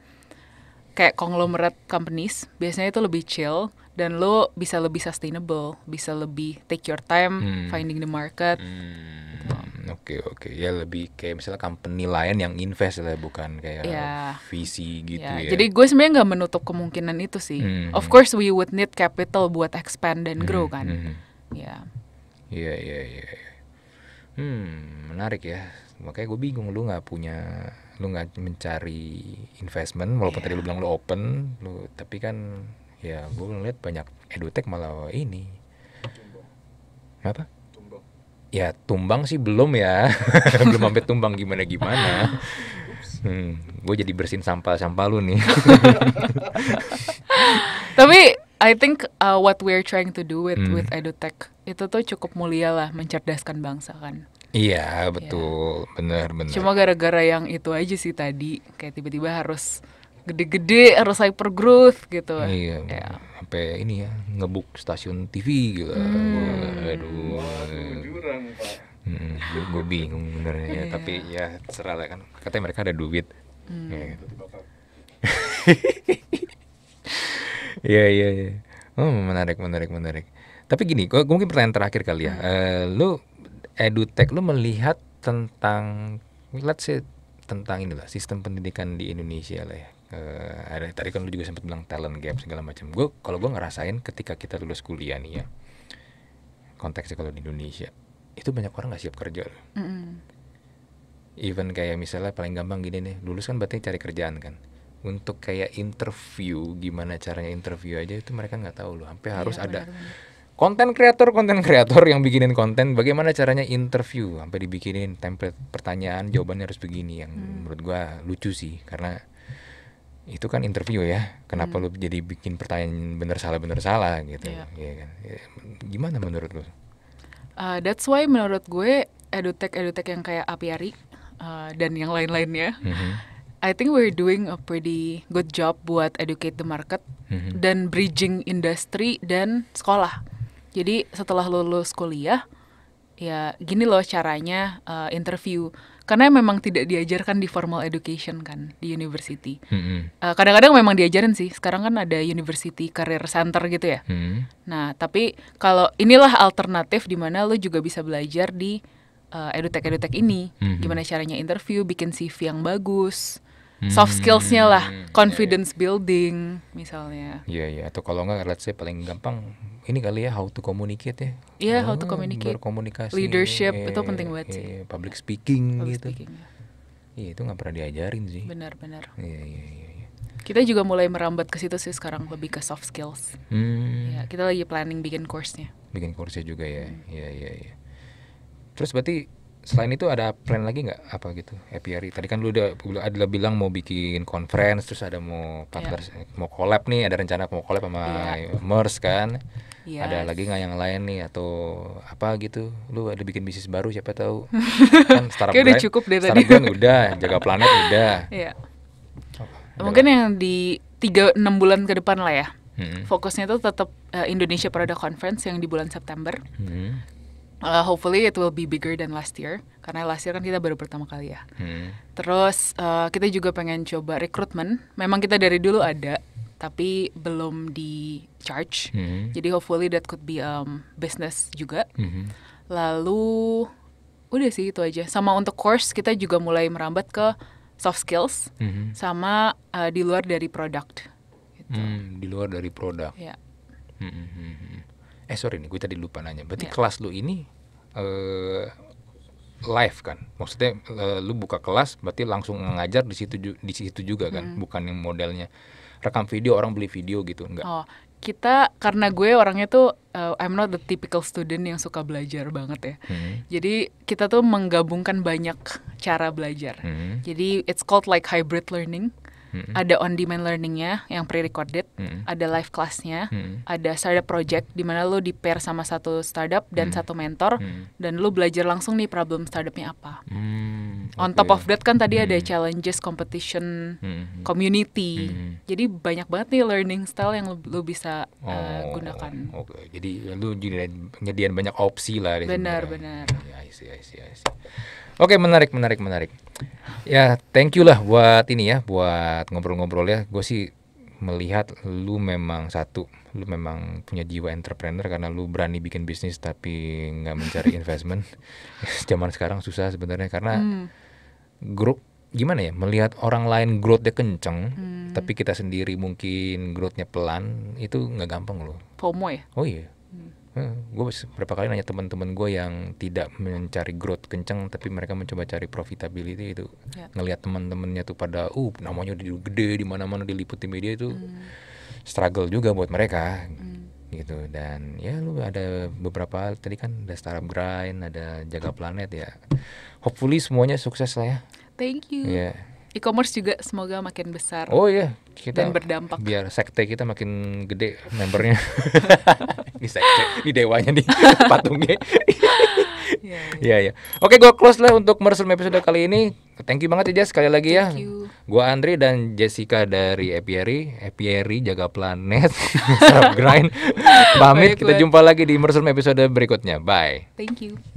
B: kayak conglomerate companies, biasanya itu lebih chill dan lo bisa lebih sustainable, bisa lebih take your time hmm. finding the market. Hmm.
A: Oke okay, oke okay. ya lebih kayak misalnya company lain yang invest lah bukan kayak yeah. visi gitu yeah. ya. Jadi
B: gue sebenarnya nggak menutup kemungkinan itu sih. -hmm. Of hmm. course we would need capital buat expand dan hmm, grow -hmm. kan. -hmm, hmm ya
A: iya, iya iya iya hmm menarik ya makanya gue bingung lu nggak punya lu nggak mencari investment walaupun yeah. tadi lu iya. bilang lu open lu tapi kan ya gue ngeliat banyak edutech malah ini tumbang. apa tumbang. ya tumbang sih belum ya (laughs) belum sampai tumbang gimana gimana hmm, gue jadi bersihin sampah sampah lu nih (laughs)
B: tapi I think uh, what we're trying to do with hmm. with edutech itu tuh cukup mulia lah mencerdaskan bangsa kan.
A: Iya ya. betul, ya. benar benar. Cuma
B: gara-gara yang itu aja sih tadi kayak tiba-tiba harus gede-gede harus hyper growth gitu. Iya. Ya.
A: Sampai ini ya ngebuk stasiun TV gitu. Hmm. Aduh. Hmm, gue bingung benernya ya, iya. tapi ya serah lah kan. Katanya mereka ada duit. Hmm. Ya, gitu. (laughs) Iya iya iya. Oh menarik menarik menarik. Tapi gini, gue mungkin pertanyaan terakhir kali ya. Hmm. Uh, lu edutech lu melihat tentang let's say tentang inilah sistem pendidikan di Indonesia lah ya. Uh, ada tadi kan lu juga sempat bilang talent gap segala macam. Gue kalau gue ngerasain ketika kita lulus kuliah nih ya. Konteksnya kalau di Indonesia itu banyak orang nggak siap kerja loh. Mm -hmm. Even kayak misalnya paling gampang gini nih, lulus kan berarti cari kerjaan kan untuk kayak interview gimana caranya interview aja itu mereka nggak tahu loh sampai iya, harus ya, ada konten kreator konten kreator yang bikinin konten bagaimana caranya interview sampai dibikinin template pertanyaan jawabannya harus begini yang hmm. menurut gua lucu sih karena itu kan interview ya kenapa hmm. lu jadi bikin pertanyaan bener salah bener salah gitu ya. ya gimana menurut lu
B: uh, that's why menurut gue edutek edutek yang kayak apiari uh, dan yang lain-lainnya mm -hmm I think we're doing a pretty good job buat educate the market mm-hmm. dan bridging industri dan sekolah. Jadi setelah lulus kuliah, ya gini loh caranya uh, interview. Karena memang tidak diajarkan di formal education kan di university. Mm-hmm. Uh, kadang-kadang memang diajarin sih. Sekarang kan ada university career center gitu ya. Mm-hmm. Nah tapi kalau inilah alternatif di mana lo juga bisa belajar di uh, edutech edutech ini. Mm-hmm. Gimana caranya interview, bikin CV yang bagus soft skillsnya lah hmm, iya, iya. confidence building misalnya
A: iya yeah, iya yeah. atau kalau nggak let's say paling gampang ini kali ya how to communicate ya iya yeah, how to oh, communicate berkomunikasi leadership eh, itu penting banget eh, sih public speaking public gitu speaking, ya. Iya itu nggak pernah diajarin sih. Benar-benar. Iya iya iya.
B: Kita juga mulai merambat ke situ sih sekarang lebih ke soft skills.
A: Hmm. Ya,
B: kita lagi planning bikin course-nya.
A: Bikin course-nya juga ya. Hmm. Iya iya iya. Terus berarti selain itu ada plan lagi nggak apa gitu Epiary tadi kan lu udah ada bilang mau bikin conference terus ada mau partner yeah. mau collab nih ada rencana mau collab sama yeah. Mers kan yes. Iya. ada lagi nggak yang lain nih atau apa gitu lu ada bikin bisnis baru siapa tahu (laughs) kan startup brand, udah cukup deh startup tadi brand udah jaga planet udah
B: yeah. oh, mungkin yang di tiga enam bulan ke depan lah ya hmm. fokusnya itu tetap uh, eh, Indonesia Product Conference yang di bulan September hmm uh, hopefully it will be bigger than last year karena last year kan kita baru pertama kali ya. Hmm. Terus uh, kita juga pengen coba rekrutmen. Memang kita dari dulu ada tapi belum di charge. Hmm. Jadi hopefully that could be um, business juga. Hmm. Lalu udah sih itu aja. Sama untuk course kita juga mulai merambat ke soft skills hmm. sama uh, di luar dari produk.
A: Gitu. Hmm, di luar dari produk. Iya. Hmm, hmm. hmm, hmm eh sorry nih gue tadi lupa nanya berarti yeah. kelas lu ini uh, live kan maksudnya uh, lu buka kelas berarti langsung ngajar di situ di situ juga kan hmm. bukan yang modelnya rekam video orang beli video gitu enggak
B: oh kita karena gue orangnya tuh uh, I'm not the typical student yang suka belajar banget ya. Hmm. Jadi kita tuh menggabungkan banyak cara belajar. Hmm. Jadi it's called like hybrid learning hmm. ada on demand learningnya yang pre-recorded, hmm. ada live classnya, hmm. ada startup project di mana lo di pair sama satu startup dan hmm. satu mentor hmm. dan lo belajar langsung nih problem startupnya apa. Hmm. Okay. On top of that kan tadi hmm. ada challenges, competition, hmm. community. Hmm. Jadi banyak banget nih learning style yang lo, bisa uh, oh, uh, gunakan.
A: Oke, okay. jadi lo nyediain banyak opsi lah. Benar, ya. benar. Ya, oke, okay, menarik, menarik, menarik. Ya, thank you lah buat ini ya, buat ngobrol-ngobrol ya. Gue sih melihat lu memang satu, lu memang punya jiwa entrepreneur karena lu berani bikin bisnis tapi nggak mencari (laughs) investment. (laughs) Zaman sekarang susah sebenarnya karena hmm. grup gimana ya melihat orang lain growthnya kenceng hmm. tapi kita sendiri mungkin growthnya pelan itu nggak gampang loh.
B: FOMO ya? Oh iya.
A: Hmm, gue berapa kali nanya teman-teman gue yang tidak mencari growth kenceng tapi mereka mencoba cari profitability itu yeah. ngelihat teman-temannya tuh pada uh namanya udah gede di mana-mana diliput di media itu mm. struggle juga buat mereka mm. gitu dan ya lu ada beberapa tadi kan ada startup grind ada jaga iya. planet ya hopefully semuanya sukses lah ya
B: thank you yeah e-commerce juga semoga makin besar. Oh iya, kita dan berdampak.
A: Biar sekte kita makin gede membernya. (laughs) ini sekte, ini dewanya nih (laughs) patungnya. (laughs) Iya, iya. Ya. Oke, gua close lah untuk meresum episode kali ini. Thank you banget ya Jess sekali lagi ya. Gue you. Gua Andri dan Jessica dari Epieri, Epieri jaga planet, Serap grind. Pamit, kita jumpa lagi di meresum episode berikutnya. Bye.
B: Thank you.